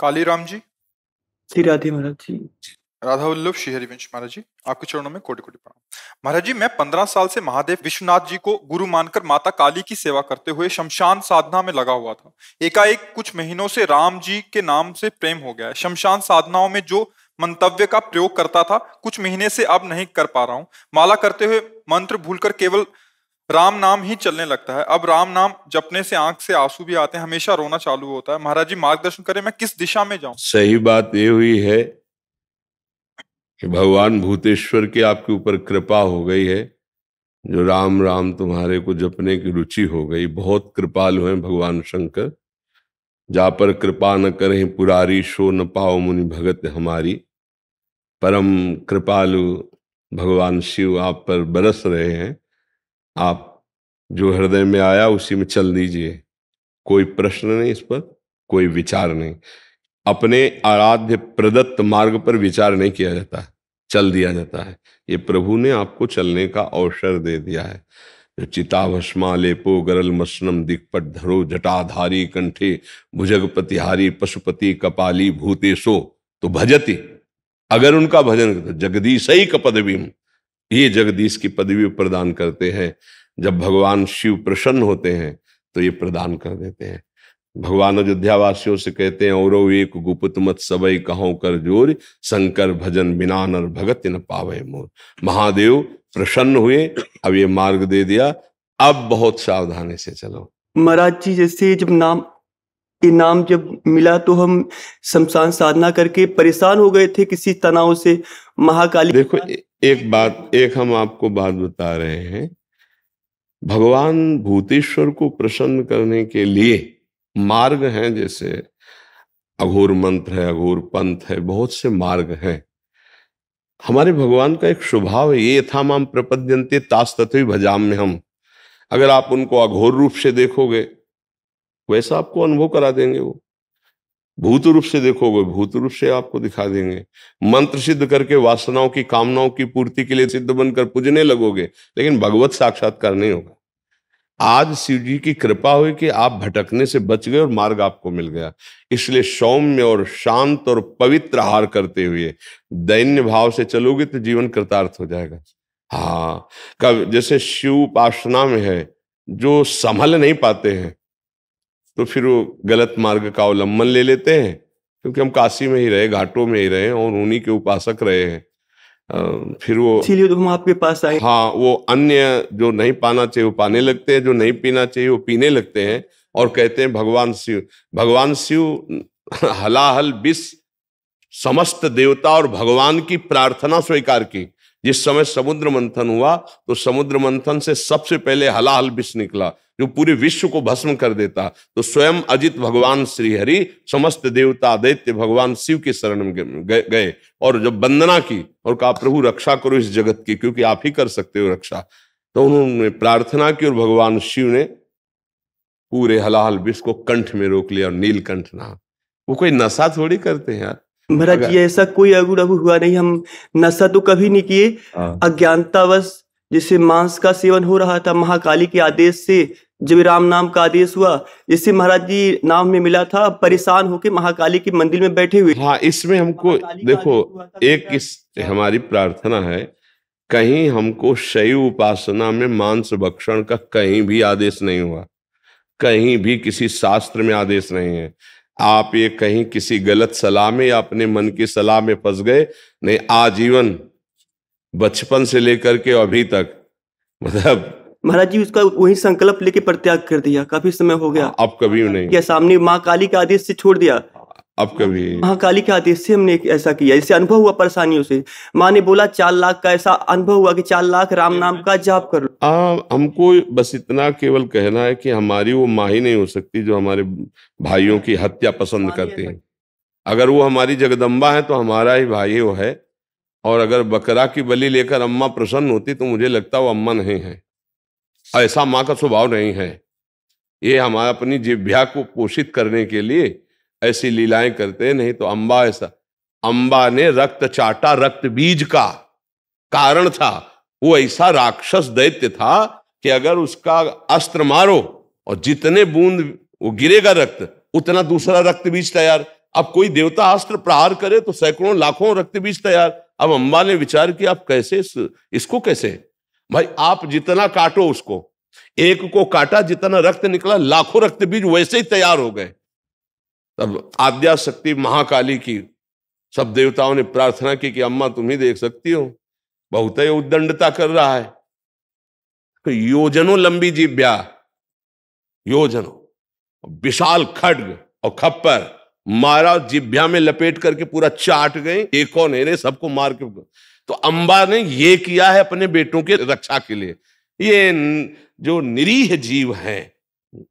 काली राम जी श्री राधे महाराज जी राधा वल्लभ श्री हरिवंश महाराज जी आपके चरणों में कोटि कोटि प्रणाम महाराज जी मैं पंद्रह साल से महादेव विश्वनाथ जी को गुरु मानकर माता काली की सेवा करते हुए शमशान साधना में लगा हुआ था एकाएक कुछ महीनों से राम जी के नाम से प्रेम हो गया है शमशान साधनाओं में जो मंतव्य का प्रयोग करता था कुछ महीने से अब नहीं कर पा रहा हूँ माला करते हुए मंत्र भूलकर केवल राम नाम ही चलने लगता है अब राम नाम जपने से आंख से आंसू भी आते हैं हमेशा रोना चालू होता है महाराज जी मार्गदर्शन करें मैं किस दिशा में जाऊं सही बात ये हुई है कि भगवान भूतेश्वर की आपके ऊपर कृपा हो गई है जो राम राम तुम्हारे को जपने की रुचि हो गई बहुत कृपालु हैं भगवान शंकर जा पर कृपा न करें पुरारी शो न पाओ मुनि भगत हमारी परम कृपालु भगवान शिव आप पर बरस रहे हैं आप जो हृदय में आया उसी में चल दीजिए कोई प्रश्न नहीं इस पर कोई विचार नहीं अपने आराध्य प्रदत्त मार्ग पर विचार नहीं किया जाता चल दिया जाता है ये प्रभु ने आपको चलने का अवसर दे दिया है जो चिताभस्मा लेपो गरल मसनम दिक्पट धरो जटाधारी कंठे भुजगपतिहारी पशुपति कपाली भूतेशो तो भजती अगर उनका भजन जगदीश ही कपदवीम ये जगदीश की पदवी प्रदान करते हैं जब भगवान शिव प्रसन्न होते हैं तो ये प्रदान कर देते हैं भगवान अयोध्या वासियों से कहते हैं और एक गुप्त मत सबई कहो कर जोर शंकर भजन बिना नर भगत न पावे मोर महादेव प्रसन्न हुए अब ये मार्ग दे दिया अब बहुत सावधानी से चलो महाराज जी जैसे जब नाम इनाम जब मिला तो हम शमशान साधना करके परेशान हो गए थे किसी तनाव से महाकाली देखो एक बात एक हम आपको बात बता रहे हैं भगवान भूतेश्वर को प्रसन्न करने के लिए मार्ग हैं जैसे अघोर मंत्र है अघोर पंथ है बहुत से मार्ग हैं हमारे भगवान का एक स्वभाव है ये यथा माम प्रपद्यंते ताश तत्वी भजाम में हम अगर आप उनको अघोर रूप से देखोगे वैसा आपको अनुभव करा देंगे वो भूत रूप से देखोगे भूत रूप से आपको दिखा देंगे मंत्र सिद्ध करके वासनाओं की कामनाओं की पूर्ति के लिए सिद्ध बनकर पूजने लगोगे लेकिन भगवत साक्षात्कार नहीं होगा आज शिव जी की कृपा हुई कि आप भटकने से बच गए और मार्ग आपको मिल गया इसलिए सौम्य और शांत और पवित्र आहार करते हुए दैन्य भाव से चलोगे तो जीवन कृतार्थ हो जाएगा हाँ कब जैसे शिव उपासना में है जो संभल नहीं पाते हैं तो फिर वो गलत मार्ग का अवलंबन ले लेते हैं क्योंकि हम काशी में ही रहे घाटों में ही रहे और उन्हीं के उपासक रहे हैं फिर वो इसीलिए तो हम आपके पास आए हाँ वो अन्य जो नहीं पाना चाहिए वो पाने लगते हैं जो नहीं पीना चाहिए वो पीने लगते हैं और कहते हैं भगवान शिव भगवान शिव हलाहल विश समस्त देवता और भगवान की प्रार्थना स्वीकार की जिस समय समुद्र मंथन हुआ तो समुद्र मंथन से सबसे पहले हलाहल विष निकला जो पूरे विश्व को भस्म कर देता तो स्वयं अजित भगवान श्रीहरि समस्त देवता दैत्य भगवान शिव के शरण में गए और जब वंदना की और कहा प्रभु रक्षा करो इस जगत की क्योंकि आप ही कर सकते हो रक्षा तो उन्होंने प्रार्थना की और भगवान शिव ने पूरे हलाहल विष को कंठ में रोक लिया और नीलकंठ नाम वो कोई नशा थोड़ी करते हैं यार महाराज जी ऐसा कोई अगु अगु हुआ नहीं हम नशा तो कभी नहीं किए हाँ। अज्ञानतावश जिससे मांस का सेवन हो रहा था महाकाली के आदेश से जब राम नाम का आदेश हुआ इससे महाराज जी नाम में मिला था परेशान होके महाकाली के मंदिर में बैठे हुए हाँ इसमें हमको देखो एक इस हमारी प्रार्थना है कहीं हमको शैव उपासना में मांस भक्षण का कहीं भी आदेश नहीं हुआ कहीं भी किसी शास्त्र में आदेश नहीं है आप ये कहीं किसी गलत सलाह में या अपने मन की सलाह में फंस गए नहीं आजीवन बचपन से लेकर के अभी तक मतलब महाराज जी उसका वही संकल्प लेके प्रत्याग कर दिया काफी समय हो गया अब कभी नहीं क्या सामने माँ काली का आदेश से छोड़ दिया आप कभी हाँ काली के हाथी इससे हमने ऐसा किया इससे अनुभव हुआ परेशानियों से माँ ने बोला चार लाख का ऐसा अनुभव हुआ कि चार लाख राम नाम का जाप कर लो हमको बस इतना केवल कहना है कि हमारी वो माँ ही नहीं हो सकती जो हमारे भाइयों की हत्या पसंद करते हैं अगर वो हमारी जगदम्बा है तो हमारा ही भाई वो है और अगर बकरा की बलि लेकर अम्मा प्रसन्न होती तो मुझे लगता वो अम्मा नहीं है ऐसा माँ का स्वभाव नहीं है ये हमारा अपनी जिभ्या को पोषित करने के लिए ऐसी लीलाएं करते नहीं तो अम्बा ऐसा अम्बा ने रक्त चाटा रक्त बीज का कारण था वो ऐसा राक्षस दैत्य था कि अगर उसका अस्त्र मारो और जितने बूंद वो गिरेगा रक्त उतना दूसरा रक्त बीज तैयार अब कोई देवता अस्त्र प्रहार करे तो सैकड़ों लाखों रक्त बीज तैयार अब अम्बा ने विचार किया आप कैसे इसको कैसे भाई आप जितना काटो उसको एक को काटा जितना रक्त निकला लाखों रक्त बीज वैसे ही तैयार हो गए तब आद्या शक्ति महाकाली की सब देवताओं ने प्रार्थना की कि अम्मा तुम ही देख सकती हो बहुत ही उद्दंडता कर रहा है तो योजनों लंबी ब्या योजनों विशाल खड्ग और खप्पर मारा जिभ्या में लपेट करके पूरा चाट गए एक और ने सबको मार के तो अम्बा ने ये किया है अपने बेटों की रक्षा के लिए ये जो निरीह जीव हैं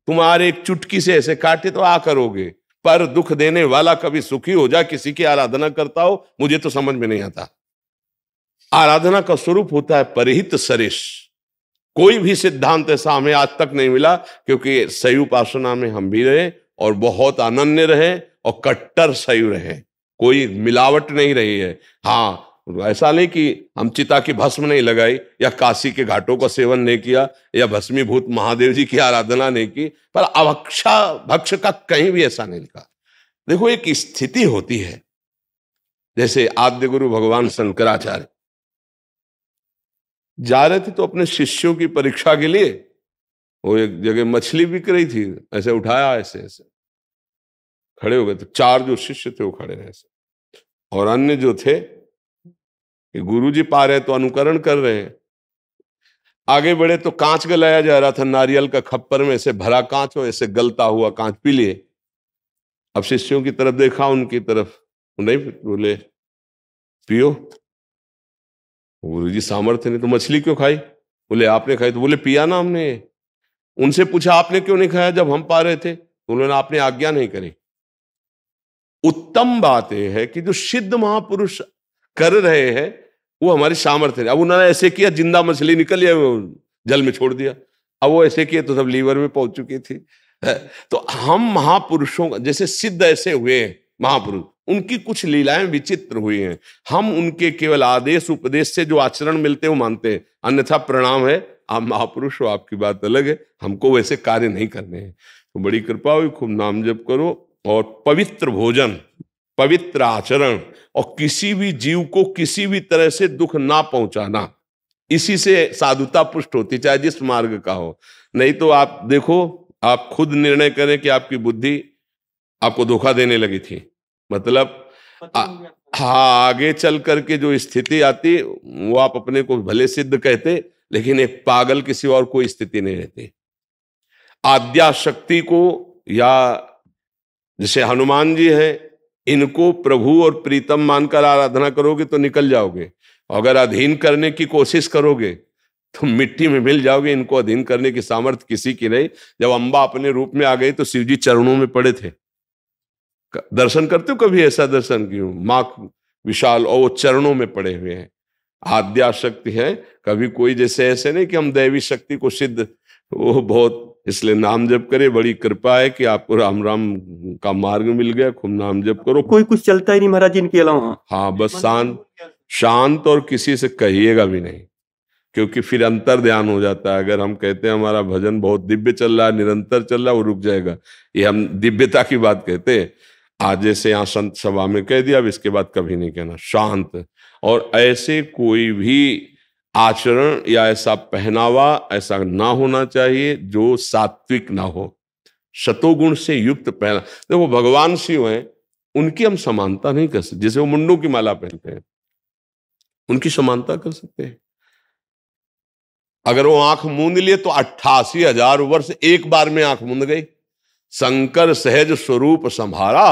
तुम्हारे एक चुटकी से ऐसे काटे तो आ करोगे पर दुख देने वाला कभी सुखी हो जाए किसी की आराधना करता हो मुझे तो समझ में नहीं आता आराधना का स्वरूप होता है परिहित सरिश कोई भी सिद्धांत ऐसा हमें आज तक नहीं मिला क्योंकि सही उपासना में हम भी रहे और बहुत अनन्य रहे और कट्टर सही रहे कोई मिलावट नहीं रही है हाँ ऐसा नहीं कि हम चिता की भस्म नहीं लगाई या काशी के घाटों का सेवन नहीं किया या भस्मीभूत महादेव जी की आराधना नहीं की पर अवक्षा भक्ष का कहीं भी ऐसा नहीं लिखा देखो एक स्थिति होती है जैसे आद्य गुरु भगवान शंकराचार्य जा रहे थे तो अपने शिष्यों की परीक्षा के लिए वो एक जगह मछली बिक रही थी ऐसे उठाया ऐसे ऐसे खड़े हो गए तो चार जो शिष्य थे वो खड़े रहे ऐसे और अन्य जो थे कि गुरु जी पा रहे तो अनुकरण कर रहे हैं आगे बढ़े तो कांच गलाया जा रहा था नारियल का खप्पर में ऐसे भरा कांच हो ऐसे गलता हुआ कांच पी लिए अब शिष्यों की तरफ देखा उनकी तरफ नहीं बोले पियो गुरु जी सामर्थ्य नहीं तो मछली क्यों खाई बोले आपने खाई तो बोले पिया ना हमने उनसे पूछा आपने क्यों नहीं खाया जब हम पा रहे थे तो उन्होंने आपने आज्ञा नहीं करी उत्तम बात यह है कि जो सिद्ध महापुरुष कर रहे हैं वो हमारे सामर्थ्य अब उन्होंने ऐसे किया जिंदा मछली निकल गया जल में छोड़ दिया अब वो ऐसे किए तो सब लीवर में पहुंच चुकी थी तो हम महापुरुषों का जैसे सिद्ध ऐसे हुए महापुरुष उनकी कुछ लीलाएं विचित्र हुई हैं हम उनके केवल आदेश उपदेश से जो आचरण मिलते हैं वो मानते हैं अन्यथा प्रणाम है आप महापुरुष हो आपकी बात अलग है हमको वैसे कार्य नहीं करने हैं तो बड़ी कृपा हुई खूब नाम जप करो और पवित्र भोजन पवित्र आचरण और किसी भी जीव को किसी भी तरह से दुख ना पहुंचाना इसी से साधुता पुष्ट होती चाहे जिस मार्ग का हो नहीं तो आप देखो आप खुद निर्णय करें कि आपकी बुद्धि आपको धोखा देने लगी थी मतलब हा हाँ आगे चल करके जो स्थिति आती वो आप अपने को भले सिद्ध कहते लेकिन एक पागल किसी और कोई स्थिति नहीं रहती आद्या शक्ति को या जैसे हनुमान जी हैं इनको प्रभु और प्रीतम मानकर आराधना करोगे तो निकल जाओगे अगर अधीन करने की कोशिश करोगे तो मिट्टी में मिल जाओगे इनको अधीन करने की सामर्थ्य किसी की नहीं जब अम्बा अपने रूप में आ गई तो शिवजी चरणों में पड़े थे दर्शन करते हो कभी ऐसा दर्शन क्यों माँ विशाल और वो चरणों में पड़े हुए हैं आद्या शक्ति है कभी कोई जैसे ऐसे नहीं कि हम दैवी शक्ति को सिद्ध वो बहुत इसलिए नाम जप करे बड़ी कृपा है कि आपको राम राम का मार्ग मिल गया खूब नाम जप करो कोई कुछ चलता ही नहीं महाराज इनके अलावा हाँ बस शांत शांत और किसी से कहिएगा भी नहीं क्योंकि फिर अंतर ध्यान हो जाता है अगर हम कहते हैं हमारा भजन बहुत दिव्य चल रहा है निरंतर चल रहा है वो रुक जाएगा ये हम दिव्यता की बात कहते हैं आज जैसे यहाँ संत सभा में कह दिया अब इसके बाद कभी नहीं कहना शांत और ऐसे कोई भी आचरण या ऐसा पहनावा ऐसा ना होना चाहिए जो सात्विक ना हो शतोगुण से युक्त पहना देखो भगवान शिव हैं उनकी हम समानता नहीं कर सकते जैसे वो मुंडों की माला पहनते हैं उनकी समानता कर सकते हैं अगर वो आंख मूंद लिए तो अट्ठासी हजार वर्ष एक बार में आंख मूंद गई शंकर सहज स्वरूप संभारा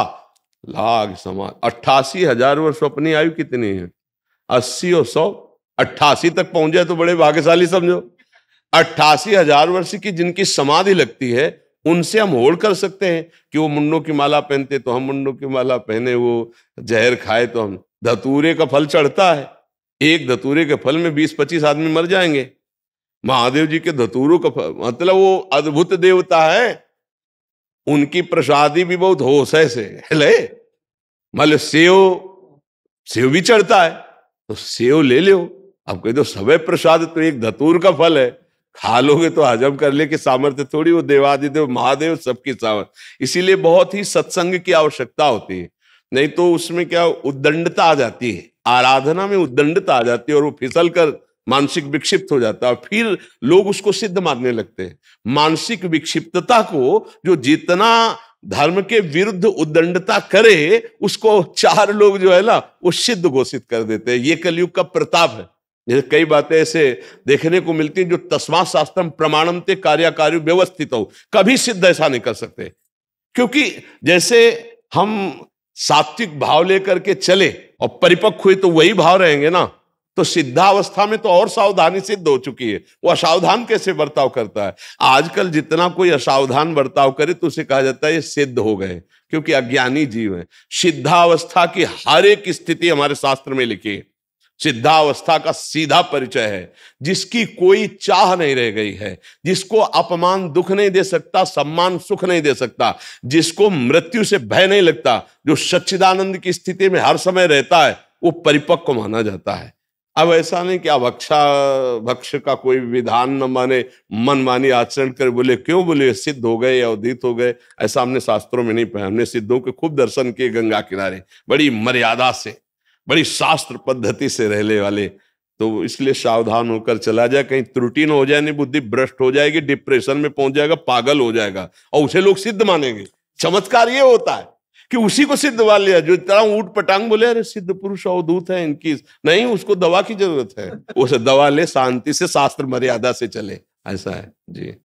लाग समाज अट्ठासी हजार वर्ष अपनी आयु कितनी है अस्सी और सौ अट्ठासी तक पहुंच जाए तो बड़े भाग्यशाली समझो अट्ठासी हजार वर्ष की जिनकी समाधि लगती है उनसे हम होल्ड कर सकते हैं कि वो मुंडों की माला पहनते तो हम मुंडों की माला पहने वो जहर खाए तो हम धतूरे का फल चढ़ता है एक धतूरे के फल में बीस पच्चीस आदमी मर जाएंगे महादेव जी के धतूरों का फल मतलब वो अद्भुत देवता है उनकी प्रसादी भी बहुत होश है से ले मतलब सेव सेव भी चढ़ता है तो सेव ले लो अब कह दो तो सवय प्रसाद तो एक धतूर का फल है खा लोगे तो हजम ले की सामर्थ्य थोड़ी वो देवादिदेव महादेव सबके सामर्थ्य इसीलिए बहुत ही सत्संग की आवश्यकता होती है नहीं तो उसमें क्या उद्दंडता आ जाती है आराधना में उद्दंडता आ जाती है और वो फिसल कर मानसिक विक्षिप्त हो जाता है फिर लोग उसको सिद्ध मानने लगते हैं मानसिक विक्षिप्तता को जो जितना धर्म के विरुद्ध उद्दंडता करे उसको चार लोग जो है ना वो सिद्ध घोषित कर देते हैं ये कलयुग का प्रताप है जैसे कई बातें ऐसे देखने को मिलती हैं जो तस्मा शास्त्र प्रमाणम ते कार्याकारी व्यवस्थित हो कभी सिद्ध ऐसा नहीं कर सकते क्योंकि जैसे हम सात्विक भाव लेकर के चले और परिपक्व हुए तो वही भाव रहेंगे ना तो सिद्धावस्था में तो और सावधानी सिद्ध हो चुकी है वो असावधान कैसे बर्ताव करता है आजकल जितना कोई असावधान बर्ताव करे तो उसे कहा जाता है ये सिद्ध हो गए क्योंकि अज्ञानी जीव है सिद्धावस्था की हर एक स्थिति हमारे शास्त्र में लिखी है सिद्धावस्था का सीधा परिचय है जिसकी कोई चाह नहीं रह गई है जिसको अपमान दुख नहीं दे सकता सम्मान सुख नहीं दे सकता जिसको मृत्यु से भय नहीं लगता जो सच्चिदानंद की स्थिति में हर समय रहता है वो परिपक्व माना जाता है अब ऐसा नहीं कि अभक्षा भक्ष का कोई विधान न माने मन मानी आचरण कर बोले क्यों बोले सिद्ध हो गए या उदित हो गए ऐसा हमने शास्त्रों में नहीं पाया हमने सिद्धों के खूब दर्शन किए गंगा किनारे बड़ी मर्यादा से बड़ी शास्त्र पद्धति से रहने वाले तो इसलिए सावधान होकर चला जाए कहीं त्रुटि न हो जाए नहीं बुद्धि भ्रष्ट हो जाएगी डिप्रेशन में पहुंच जाएगा पागल हो जाएगा और उसे लोग सिद्ध मानेंगे चमत्कार ये होता है कि उसी को सिद्ध मान लिया जो इतना ऊट पटांग बोले अरे सिद्ध पुरुष अवधूत है इनकी नहीं उसको दवा की जरूरत है उसे दवा ले शांति से शास्त्र मर्यादा से चले ऐसा है जी